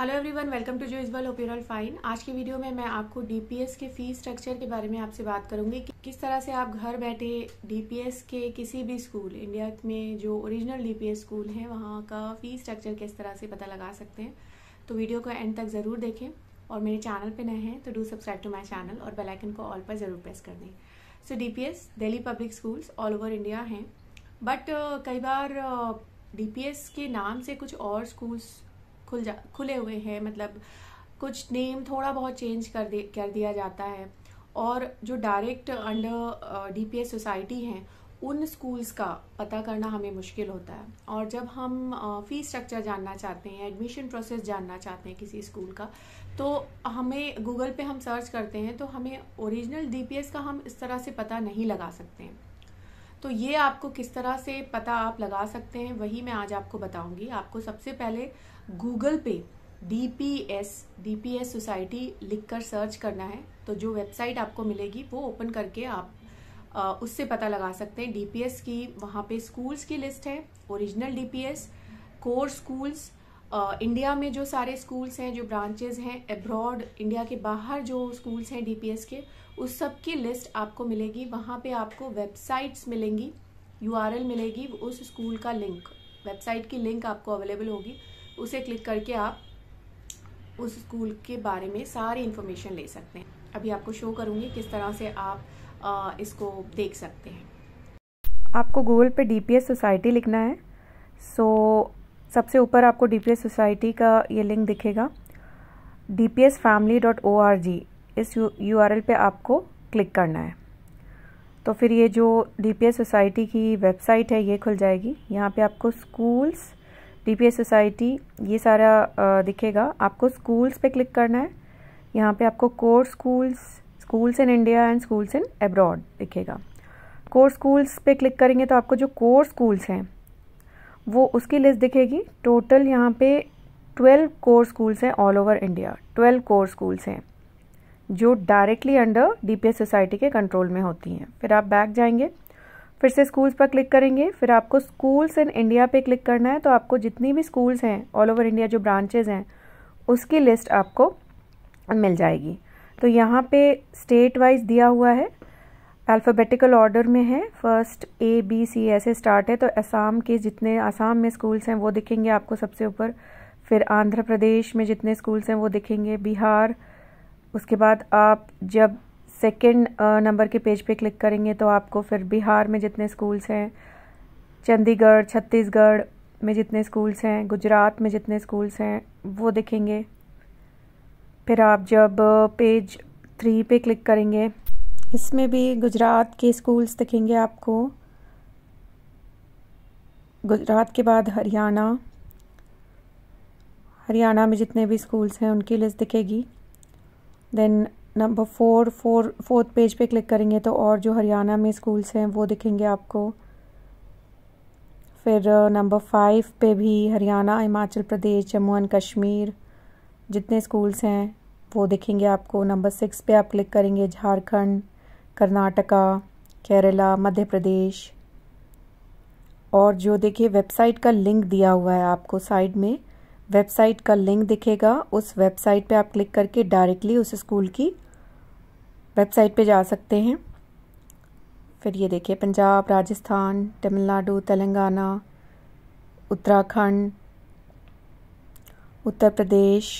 hello everyone welcome to जो इस बार all fine आज की वीडियो में मैं आपको डीपीएस के फी स्ट्रक्चर के बारे में आपसे बात करूंगी कि किस तरह से आप घर बैठे डीपीएस के किसी भी स्कूल इंडिया में जो ओरिजिनल डीपीएस स्कूल है वहाँ का फी स्ट्रक्चर किस तरह से पता लगा सकते हैं तो वीडियो को एंड तक ज़रूर देखें और मेरे चैनल पर नए हैं तो do subscribe to my channel और बेलाइकन को ऑल पर ज़रूर प्रेस कर दें so D P Delhi public schools all over India हैं बट uh, कई बार डी uh, एस के नाम से कुछ और स्कूल्स खुल जा खुले हुए हैं मतलब कुछ नेम थोड़ा बहुत चेंज कर दे कर दिया जाता है और जो डायरेक्ट अंडर डीपीएस सोसाइटी हैं उन स्कूल्स का पता करना हमें मुश्किल होता है और जब हम फी स्ट्रक्चर जानना चाहते हैं एडमिशन प्रोसेस जानना चाहते हैं किसी स्कूल का तो हमें गूगल पे हम सर्च करते हैं तो हमें ओरिजिनल डीपीएस का हम इस तरह से पता नहीं लगा सकते हैं तो ये आपको किस तरह से पता आप लगा सकते हैं वही मैं आज आपको बताऊंगी आपको सबसे पहले गूगल पे D P S D P S society लिख कर सर्च करना है तो जो वेबसाइट आपको मिलेगी वो ओपन करके आप आ, उससे पता लगा सकते हैं डी पी एस की वहाँ पे स्कूल्स की लिस्ट है original D P S core schools India में जो सारे स्कूल्स हैं जो ब्रांचेज हैं एब्रॉड इंडिया के बाहर जो स्कूल्स हैं डीपीएस के उस सब की लिस्ट आपको मिलेगी वहाँ पे आपको वेबसाइट्स मिलेंगी यूआरएल मिलेगी उस स्कूल का लिंक वेबसाइट की लिंक आपको अवेलेबल होगी उसे क्लिक करके आप उस स्कूल के बारे में सारी इन्फॉर्मेशन ले सकते हैं अभी आपको शो करूँगी किस तरह से आप आ, इसको देख सकते हैं आपको गूगल पे डीपीएस सोसाइटी लिखना है सो so, सबसे ऊपर आपको डी सोसाइटी का ये लिंक दिखेगा डी dpsfamily.org इस यू आर पे आपको क्लिक करना है तो फिर ये जो डी सोसाइटी की वेबसाइट है ये खुल जाएगी यहाँ पे आपको स्कूल्स डी सोसाइटी ये सारा दिखेगा आपको स्कूल्स पे क्लिक करना है यहाँ पे आपको core schools schools in India and schools in abroad दिखेगा कोर स्कूल्स पे क्लिक करेंगे तो आपको जो कोर स्कूल्स हैं वो उसकी लिस्ट दिखेगी टोटल यहाँ पे ट्वेल्व कोर स्कूल्स हैं all over India twelve core schools हैं जो डायरेक्टली अंडर डीपीएस सोसाइटी के कंट्रोल में होती हैं फिर आप बैक जाएंगे फिर से स्कूल्स पर क्लिक करेंगे फिर आपको स्कूल्स इन इंडिया पे क्लिक करना है तो आपको जितनी भी स्कूल्स हैं ऑल ओवर इंडिया जो ब्रांचेज हैं उसकी लिस्ट आपको मिल जाएगी तो यहाँ पे स्टेट वाइज दिया हुआ है अल्फ़ाबेटिकल ऑर्डर में है फर्स्ट ए बी सी ऐसे स्टार्ट है तो असम के जितने असम में स्कूल्स हैं वो दिखेंगे आपको सबसे ऊपर फिर आंध्र प्रदेश में जितने स्कूल्स हैं वो दिखेंगे बिहार उसके बाद आप जब सेकेंड नंबर के पेज पे क्लिक करेंगे तो आपको फिर बिहार में जितने स्कूल्स हैं चंडीगढ़ छत्तीसगढ़ में जितने स्कूल्स हैं गुजरात में जितने स्कूल्स हैं वो दिखेंगे फिर आप जब पेज थ्री पे क्लिक करेंगे इसमें भी गुजरात के स्कूल्स दिखेंगे आपको गुजरात के बाद हरियाणा हरियाणा में जितने भी स्कूल्स हैं उनकी लिस्ट दिखेगी then number four four fourth page पे क्लिक करेंगे तो और जो हरियाणा में स्कूल्स हैं वो दिखेंगे आपको फिर नंबर uh, फाइव पे भी हरियाणा हिमाचल प्रदेश जम्मू एंड कश्मीर जितने स्कूल्स हैं वो दिखेंगे आपको नंबर सिक्स पे आप क्लिक करेंगे झारखंड कर्नाटका केरला मध्य प्रदेश और जो देखिए वेबसाइट का लिंक दिया हुआ है आपको साइड में वेबसाइट का लिंक दिखेगा उस वेबसाइट पे आप क्लिक करके डायरेक्टली उस स्कूल की वेबसाइट पे जा सकते हैं फिर ये देखिए पंजाब राजस्थान तमिलनाडु तेलंगाना उत्तराखंड उत्तर प्रदेश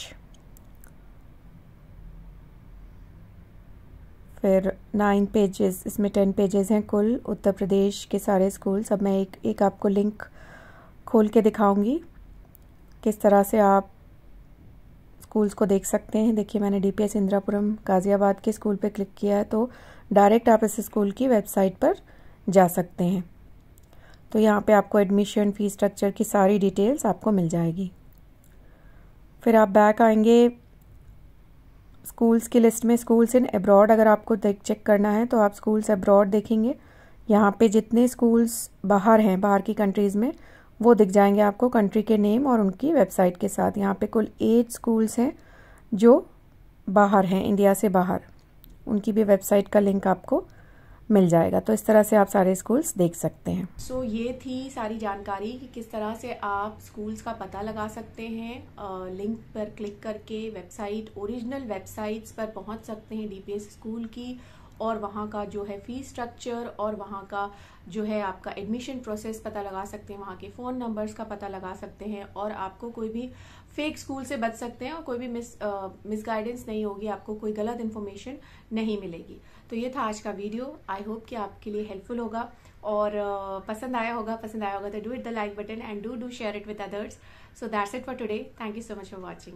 फिर नाइन पेजेस इसमें टेन पेजेस हैं कुल उत्तर प्रदेश के सारे स्कूल सब मैं एक एक आपको लिंक खोल के दिखाऊंगी किस तरह से आप स्कूल्स को देख सकते हैं देखिए मैंने डी पी एस गाज़ियाबाद के स्कूल पे क्लिक किया है तो डायरेक्ट आप इस स्कूल की वेबसाइट पर जा सकते हैं तो यहाँ पे आपको एडमिशन फ़ी स्ट्रक्चर की सारी डिटेल्स आपको मिल जाएगी फिर आप बैक आएंगे स्कूल्स की लिस्ट में स्कूल्स इन एब्रॉड अगर आपको चेक करना है तो आप स्कूल्स एब्रॉड देखेंगे यहाँ पे जितने स्कूल्स बाहर हैं बाहर की कंट्रीज़ में वो दिख जाएंगे आपको कंट्री के नेम और उनकी वेबसाइट के साथ यहाँ पे कुल एट स्कूल्स हैं जो बाहर हैं इंडिया से बाहर उनकी भी वेबसाइट का लिंक आपको मिल जाएगा तो इस तरह से आप सारे स्कूल्स देख सकते हैं सो so, ये थी सारी जानकारी कि किस तरह से आप स्कूल्स का पता लगा सकते हैं लिंक पर क्लिक करके वेबसाइट ओरिजिनल वेबसाइट्स पर पहुंच सकते हैं डीपीएस स्कूल की और वहाँ का जो है फीस स्ट्रक्चर और वहाँ का जो है आपका एडमिशन प्रोसेस पता लगा सकते हैं वहाँ के फ़ोन नंबर्स का पता लगा सकते हैं और आपको कोई भी फेक स्कूल से बच सकते हैं और कोई भी मिस मिस गाइडेंस नहीं होगी आपको कोई गलत इन्फॉर्मेशन नहीं मिलेगी तो ये था आज का वीडियो आई होप कि आपके लिए हेल्पफुल होगा और पसंद आया होगा पसंद आया होगा तो do it the like button and do do share it with others so that's it for today thank you so much for watching